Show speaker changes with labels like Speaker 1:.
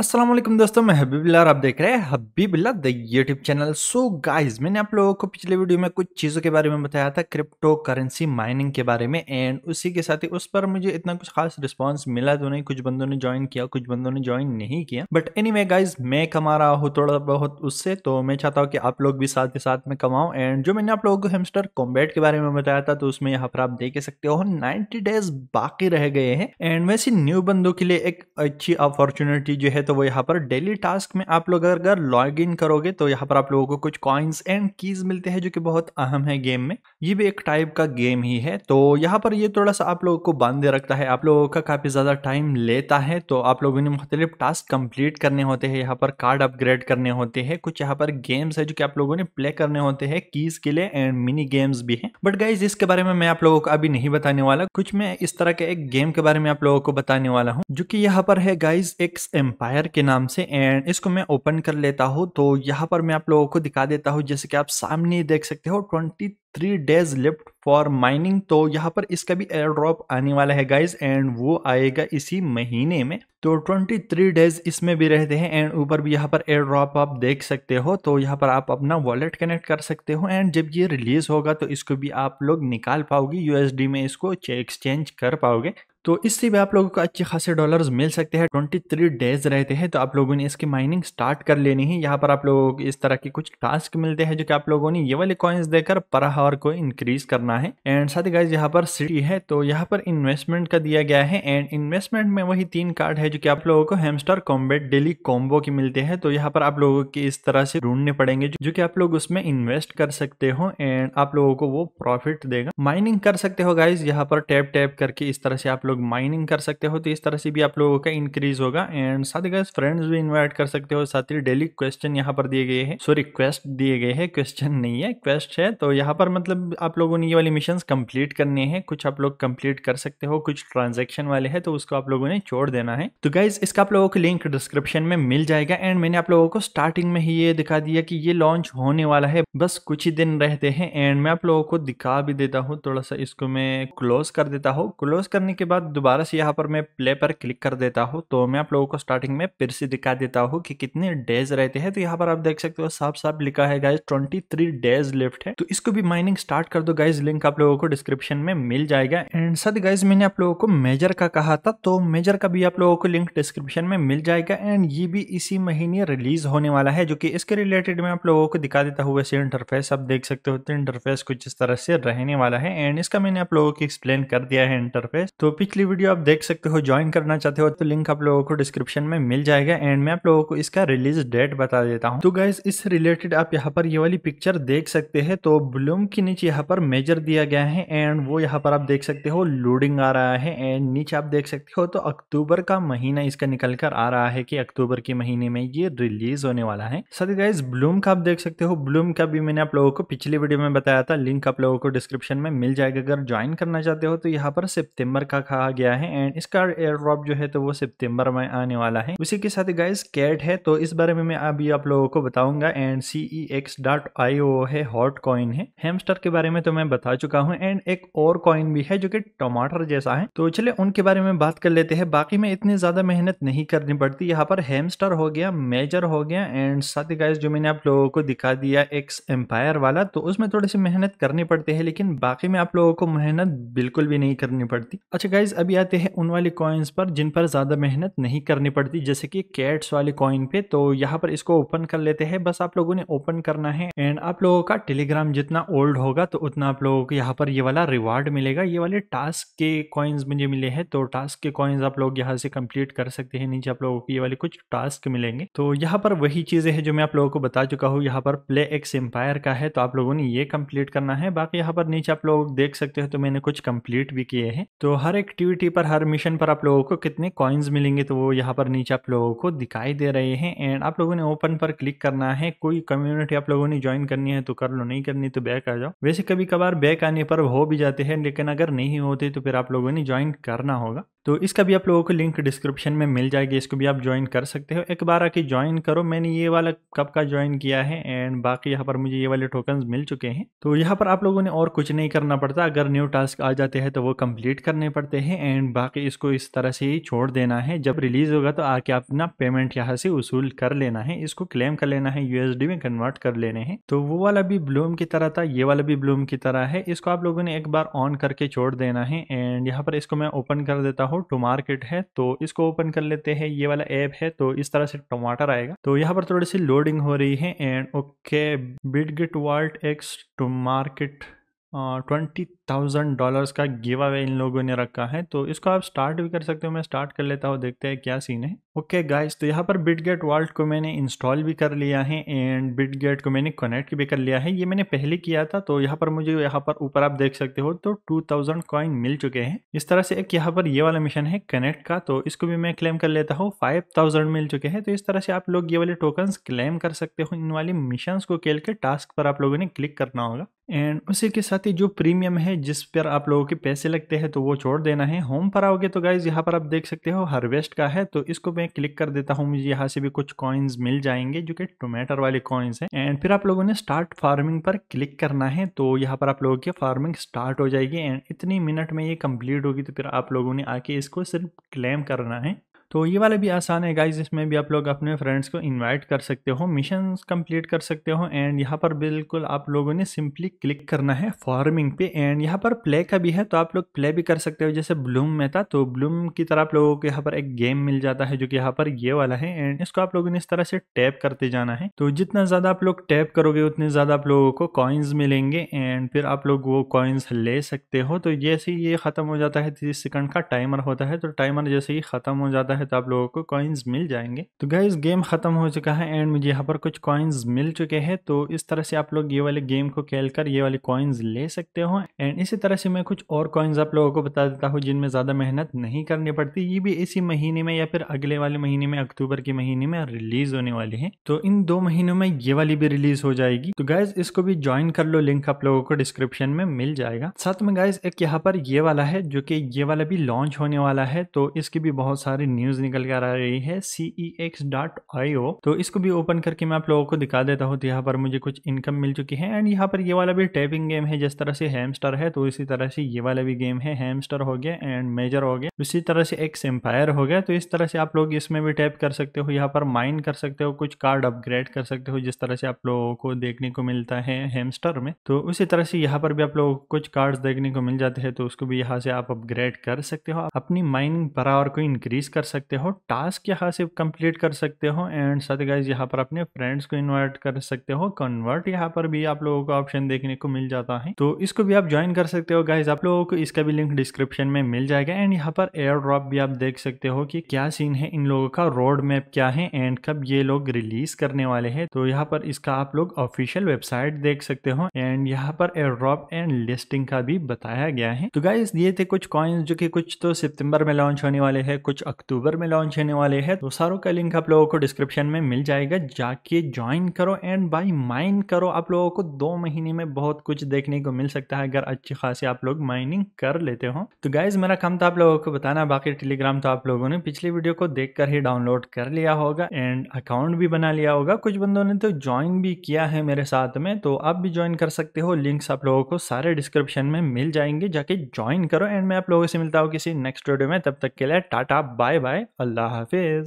Speaker 1: असलम दोस्तों मैं हबीबिल्ला और आप देख रहे हैं Habibullah the YouTube channel so guys मैंने आप लोगों को पिछले वीडियो में कुछ चीज़ों के बारे में बताया था क्रिप्टो करेंसी माइनिंग के बारे में एंड उसी के साथ ही उस पर मुझे इतना कुछ खास रिस्पांस मिला तो नहीं कुछ बंदों ने ज्वाइन किया कुछ बंदों ने ज्वाइन नहीं किया बट एनी anyway, गाइज मैं कमा रहा हूँ थोड़ा बहुत उससे तो मैं चाहता हूँ कि आप लोग भी साथ ही साथ में कमाऊँ एंड जो मैंने आप लोगों को हेमस्टर कॉम्बैट के बारे में बताया था तो उसमें यहाँ पर आप देख सकते हो नाइन्टी डेज बाकी रह गए हैं एंड वैसे न्यू बंदों के लिए एक अच्छी अपॉर्चुनिटी जो है तो वो यहाँ पर डेली टास्क में आप लोग अगर लॉग इन करोगे तो यहाँ पर आप लोगों को कुछ कॉइन्स एंड कीज मिलते हैं जो कि बहुत अहम है गेम में ये भी एक टाइप का गेम ही है तो यहाँ पर ये थोड़ा सा आप लोगों को बांधे रखता है आप लोगों का काफी ज्यादा टाइम लेता है तो आप लोगों ने मुख्तलिफ टास्क कम्प्लीट करने होते हैं यहाँ पर कार्ड अपग्रेड करने होते हैं कुछ यहाँ पर गेम्स है जो कि आप लोगों ने प्ले करने होते हैं कीज के लिए एंड मिनी गेम्स भी है बट गाइज इसके बारे में मैं आप लोगों को अभी नहीं बताने वाला कुछ मैं इस तरह के एक गेम के बारे में आप लोगों को बताने वाला हूँ जो की यहाँ पर है गाइज एक्स एम्पायर फायर के नाम से एंड इसको मैं ओपन कर लेता हूँ तो यहाँ पर मैं आप लोगों को दिखा देता हूँ जैसे कि आप सामने देख सकते हो twenty three days left for mining तो यहाँ पर इसका भी एयर ड्रॉप आने वाला है गाइज एंड वो आएगा इसी महीने में तो 23 डेज इसमें भी रहते हैं एंड ऊपर भी यहाँ पर एयर ड्रॉप आप देख सकते हो तो यहाँ पर आप अपना वॉलेट कनेक्ट कर सकते हो एंड जब ये रिलीज होगा तो इसको भी आप लोग निकाल पाओगे यूएसडी में इसको एक्सचेंज कर पाओगे तो इससे भी आप लोगों को अच्छे खासे डॉलर्स मिल सकते हैं 23 डेज रहते हैं तो आप लोगों ने इसकी माइनिंग स्टार्ट कर लेनी है यहाँ पर आप लोगों को इस तरह के कुछ टास्क मिलते हैं जो कि आप लोगों ने ये वाले कॉइन्स देकर पर हावर को इंक्रीज करना है एंड साथ ही गाइज यहाँ पर सिटी है तो यहाँ पर इन्वेस्टमेंट का दिया गया है एंड इन्वेस्टमेंट में वही तीन कार्ड है जो की आप लोगों को हेमस्टर कॉम्बेट डेली कॉम्बो के मिलते हैं तो यहाँ पर आप लोगों के इस तरह से ढूंढने पड़ेंगे जो की आप लोग उसमें इन्वेस्ट कर सकते हो एंड आप लोगों को वो प्रॉफिट देगा माइनिंग कर सकते हो गाइज यहाँ पर टैप टैप करके इस तरह से आप लोग माइनिंग कर सकते हो तो इस तरह से भी आप लोगों का इंक्रीज होगा एंड साथ ही फ्रेंड्स भी इन्वाइट कर सकते हो साथ ही डेली क्वेश्चन यहाँ पर दिए गए हैं सॉरी क्वेस्ट दिए गए हैं क्वेश्चन नहीं है क्वेस्ट है तो यहाँ पर मतलब आप लोगों ने ये वाले मिशन कम्प्लीट करने हैं कुछ आप लोग कम्प्लीट कर सकते हो कुछ ट्रांजेक्शन वाले है तो उसको आप लोगों ने छोड़ देना है तो गाइज इसका आप लोगों को लिंक डिस्क्रिप्शन में मिल जाएगा एंड मैंने आप लोगों को स्टार्टिंग में ही ये दिखा दिया कि ये लॉन्च होने वाला है बस कुछ ही दिन रहते हैं एंड मैं आप लोगों को दिखा भी देता हूँ थोड़ा सा इसको मैं क्लोज कर देता हूँ क्लोज करने के बाद बाद दोबारा से यहाँ पर मैं प्ले पर क्लिक कर देता हूँ तो मैं आप लोगों को स्टार्टिंग में फिर से दिखा देता हूँ कि कितने डेज रहते हैं तो यहाँ पर आप देख सकते हो साफ साफ लिखा है guys twenty three days left है तो इसको भी माइनिंग स्टार्ट कर दो गाइज लिंक आप लोगों को डिस्क्रिप्शन में मिल जाएगा एंड सद गाइज मैंने आप लोगों को मेजर का कहा था तो मेजर का भी आप लोगों को लिंक डिस्क्रिप्शन में मिल जाएगा एंड ये भी इसी महीने रिलीज होने वाला है जो की इसके रिलेटेड में आप लोगों को दिखा देता हूँ वैसे इंटरफेस आप देख सकते हो इंटरफेस तो कुछ इस तरह से रहने वाला है एंड इसका मैंने आप लोगों को एक्सप्लेन कर दिया है इंटरफेस तो वीकली वीडियो आप देख सकते हो ज्वाइन करना चाहते हो तो लिंक आप लोगों को डिस्क्रिप्शन में मिल जाएगा एंड मैं आप लोगों को इसका रिलीज डेट बता देता हूँ तो गाइज इस रिलेटेड आप यहाँ पर ये वाली पिक्चर देख सकते हैं तो ब्लूम के नीचे यहाँ पर मेजर दिया गया है एंड वो यहाँ पर आप देख सकते हो लोडिंग आ रहा है एंड नीचे आप देख सकते हो तो अक्टूबर का महीना इसका निकल कर आ रहा है की अक्टूबर के महीने में ये रिलीज होने वाला है सर गाइज ब्लूम का आप देख सकते हो ब्लूम का भी मैंने आप लोगों को पिछली वीडियो में बताया था लिंक आप लोगों को डिस्क्रिप्शन में मिल जाएगा अगर ज्वाइन करना चाहते हो तो यहाँ पर सितंबर का रखा गया है एंड इसका एयर ड्रॉप जो है तो वो सितंबर में आने वाला है उसी के साथ गाइस कैट है तो इस बारे में मैं अभी आप लोगों को बताऊंगा and C E X dot I O है हॉट कॉइन है हेमस्टर के बारे में तो मैं बता चुका हूँ एंड एक और कॉइन भी है जो की टमाटर जैसा है तो चले उनके बारे में बात कर लेते हैं बाकी में इतनी ज्यादा मेहनत नहीं करनी पड़ती यहाँ पर हेमस्टर हो गया मेजर हो गया एंड साथ ही गाइस जो मैंने आप लोगों को दिखा दिया एक्स एम्पायर वाला तो उसमें थोड़ी सी मेहनत करनी पड़ती है लेकिन बाकी में आप लोगों को मेहनत बिल्कुल भी नहीं करनी पड़ती अच्छा गाइज गाइज अभी आते हैं उन वाले कॉइन्स पर जिन पर ज़्यादा मेहनत नहीं करनी पड़ती जैसे कि कैट्स वाले कॉइन पे तो यहाँ पर इसको ओपन कर लेते हैं बस आप लोगों ने ओपन करना है एंड आप लोगों का टेलीग्राम जितना ओल्ड होगा तो उतना आप लोगों को यहाँ पर ये वाला रिवार्ड मिलेगा ये वाले टास्क के कॉइन्स मुझे मिले हैं तो टास्क के कॉइन्स आप लोग यहाँ से कम्प्लीट कर सकते हैं नीचे आप लोगों को ये वाले कुछ टास्क मिलेंगे तो यहाँ पर वही चीज़ें हैं जो मैं आप लोगों को बता चुका हूँ यहाँ पर प्ले एक्स एम्पायर का है तो आप लोगों ने ये कम्प्लीट करना है बाकी यहाँ पर नीचे आप लोग देख सकते हो तो मैंने कुछ कम्प्लीट भी किए हैं तो हर एक एक्टिविटी पर हर मिशन पर आप लोगों को कितने कॉइन्स मिलेंगे तो वो यहाँ पर नीचे आप लोगों को दिखाई दे रहे हैं एंड आप लोगों ने ओपन पर क्लिक करना है कोई कम्युनिटी आप लोगों ने ज्वाइन करनी है तो कर लो नहीं करनी तो बैक आ जाओ वैसे कभी कभार बैक आने पर हो भी जाते हैं लेकिन अगर नहीं होते तो फिर आप लोगों ने ज्वाइन करना होगा तो इसका भी आप लोगों को लिंक डिस्क्रिप्शन में मिल जाएगी इसको भी आप ज्वाइन कर सकते हो एक बार आके ज्वाइन करो मैंने ये वाला कब का ज्वाइन किया है एंड बाकी यहाँ पर मुझे ये वाले टोकन मिल चुके हैं तो यहाँ पर आप लोगों ने और कुछ नहीं करना पड़ता अगर न्यू टास्क आ जाते हैं तो वो कम्प्लीट करने पड़ते हैं है एंड बाकी इसको इस तरह से ही छोड़ देना है जब रिलीज़ होगा तो आके अपना पेमेंट यहाँ से वसूल कर लेना है इसको क्लेम कर लेना है यूएसडी में कन्वर्ट कर लेने हैं तो वो वाला भी ब्लूम की तरह था ये वाला भी ब्लूम की तरह है इसको आप लोगों ने एक बार ऑन करके छोड़ देना है एंड यहाँ पर इसको मैं ओपन कर देता हूँ टू मार्केट है तो इसको ओपन कर लेते हैं ये वाला ऐप है तो इस तरह से टमाटर आएगा तो यहाँ पर थोड़ी सी लोडिंग हो रही है and okay Bitget world X two market twenty thousand dollars का गिव अवे इन लोगों ने रखा है तो इसको आप स्टार्ट भी कर सकते हो मैं स्टार्ट कर लेता हूँ देखते हैं क्या सीन है ओके okay गाइस तो यहाँ पर बिटगेट वॉल्ट को मैंने इंस्टॉल भी कर लिया है एंड बिटगेट को मैंने कनेक्ट भी कर लिया है ये मैंने पहले किया था तो यहाँ पर मुझे यहाँ पर ऊपर आप देख सकते हो तो टू थाउजेंड कॉइन मिल चुके हैं इस तरह से एक यहाँ पर ये वाला मिशन है कनेक्ट का तो इसको भी मैं क्लेम कर लेता हूँ फाइव थाउजेंड मिल चुके हैं तो इस तरह से आप लोग ये वाले टोकन क्लेम कर सकते हो इन वाले मिशन को खेल के टास्क पर आप लोगों ने क्लिक करना होगा एंड उसी के साथ ही जो प्रीमियम है जिस पर आप लोगों के पैसे लगते हैं तो वो छोड़ देना है होम पर आओगे तो गाइज यहाँ पर आप देख सकते हो हार्वेस्ट का है तो इसको मैं क्लिक कर देता हूँ मुझे यहाँ से भी कुछ कॉइन्स मिल जाएंगे जो कि टोमेटर वाले कॉइन्स हैं एंड फिर आप लोगों ने स्टार्ट फार्मिंग पर क्लिक करना है तो यहाँ पर आप लोगों की फार्मिंग स्टार्ट हो जाएगी एंड इतनी मिनट में ये कम्प्लीट होगी तो फिर आप लोगों ने आके इसको सिर्फ क्लेम करना है तो ये वाला भी आसान है गाइज इसमें भी आप लोग अपने फ्रेंड्स को इनवाइट कर सकते हो मिशन कंप्लीट कर सकते हो एंड यहाँ पर बिल्कुल आप लोगों ने सिंपली क्लिक करना है फार्मिंग पे एंड यहाँ पर प्ले का भी है तो आप लोग प्ले भी कर सकते हो जैसे ब्लूम में था तो ब्लूम की तरह आप लोगों को यहाँ पर एक गेम मिल जाता है जो कि यहाँ पर ये वाला है एंड इसको आप लोगों ने इस तरह से टैप करते जाना है तो जितना ज़्यादा आप लोग टैप करोगे उतने ज़्यादा आप लोगों को कॉइन्स मिलेंगे एंड फिर आप लोग वो कॉइन्स ले सकते हो तो जैसे ही ये ख़त्म हो जाता है तीस सेकंड का टाइमर होता है तो टाइमर जैसे ही ख़त्म हो जाता है है तो आप लोगों को कॉइन्स मिल जाएंगे तो गाइज गेम खत्म हो चुका है एंड मुझे यहाँ पर कुछ कॉइन्स मिल चुके हैं तो इस तरह से आप लोग ये वाले गेम को खेल कर ये वाले कॉइन्स ले सकते हो एंड इसी तरह से मैं कुछ और कॉइन्स आप लोगों को बता देता हूँ जिनमें ज़्यादा मेहनत नहीं करनी पड़ती ये भी इसी महीने में या फिर अगले वाले महीने में अक्टूबर के महीने में रिलीज होने वाले हैं तो इन दो महीनों में ये वाली भी रिलीज हो जाएगी तो गाइज इसको भी ज्वाइन कर लो लिंक आप लोगों को डिस्क्रिप्शन में मिल जाएगा साथ में गाइज एक यहाँ पर ये वाला है जो कि ये वाला भी लॉन्च होने वाला है तो इसकी भी बहुत सारी न्यूज न्यूज निकल कर आ रही है एक्स डॉट आईओ तो इसको भी ओपन करके मैं आप लोगों को दिखा देता हूँ तो यहाँ पर मुझे कुछ इनकम मिल चुकी है एंड यहाँ पर ये वाला भी टैपिंग गेम है जिस तरह से हेमस्टर है तो इसी तरह से ये वाला भी गेम है हेमस्टर हो गया एंड मेजर हो गया इसी तरह से एक्स एम्पायर हो गया तो इस तरह से आप लोग इसमें भी टैप कर सकते हो यहाँ पर माइन कर सकते हो कुछ कार्ड अपग्रेड कर सकते हो जिस तरह से आप लोगों को देखने को मिलता है हेमस्टर में तो उसी तरह से यहाँ पर भी आप लोगों को कुछ कार्ड देखने को मिल जाते हैं तो उसको भी यहाँ से आप अपग्रेड कर सकते हो अपनी माइनिंग पर आवर को इंक्रीज कर सकते सकते हो टास्क यहाँ से कंप्लीट कर सकते हो एंड साथ ही गाइज यहाँ पर अपने फ्रेंड्स को इन्वाइट कर सकते हो कन्वर्ट यहाँ पर भी आप लोगों को ऑप्शन देखने को मिल जाता है तो इसको भी आप ज्वाइन कर सकते हो गाइज आप लोगों को इसका भी लिंक डिस्क्रिप्शन में मिल जाएगा एंड यहाँ पर एयर ड्रॉप भी आप देख सकते हो कि क्या सीन है इन लोगों का रोड मैप क्या है एंड कब ये लोग रिलीज करने वाले है तो यहाँ पर इसका आप लोग ऑफिशियल वेबसाइट देख सकते हो एंड यहाँ पर एयर ड्रॉप एंड लिस्टिंग का भी बताया गया है तो गाइज ये थे कुछ कॉइन्स जो कि कुछ तो सितंबर में लॉन्च होने वाले हैं कुछ अक्टूबर अक्टूबर में लॉन्च होने वाले हैं तो सारों का लिंक आप लोगों को डिस्क्रिप्शन में मिल जाएगा जाके ज्वाइन करो एंड बाई माइन करो आप लोगों को दो महीने में बहुत कुछ देखने को मिल सकता है अगर अच्छी खासी आप लोग माइनिंग कर लेते हो तो गाइज मेरा काम तो आप लोगों को बताना बाकी टेलीग्राम तो आप लोगों ने पिछली वीडियो को देख कर ही डाउनलोड कर लिया होगा एंड अकाउंट भी बना लिया होगा कुछ बंदों ने तो ज्वाइन भी किया है मेरे साथ में तो आप भी ज्वाइन कर सकते हो लिंक्स आप लोगों को सारे डिस्क्रिप्शन में मिल जाएंगे जाके ज्वाइन करो एंड मैं आप लोगों से मिलता हूँ किसी नेक्स्ट वीडियो में तब तक के लिए टाटा बाय बाय बाय अल्लाह हाफिज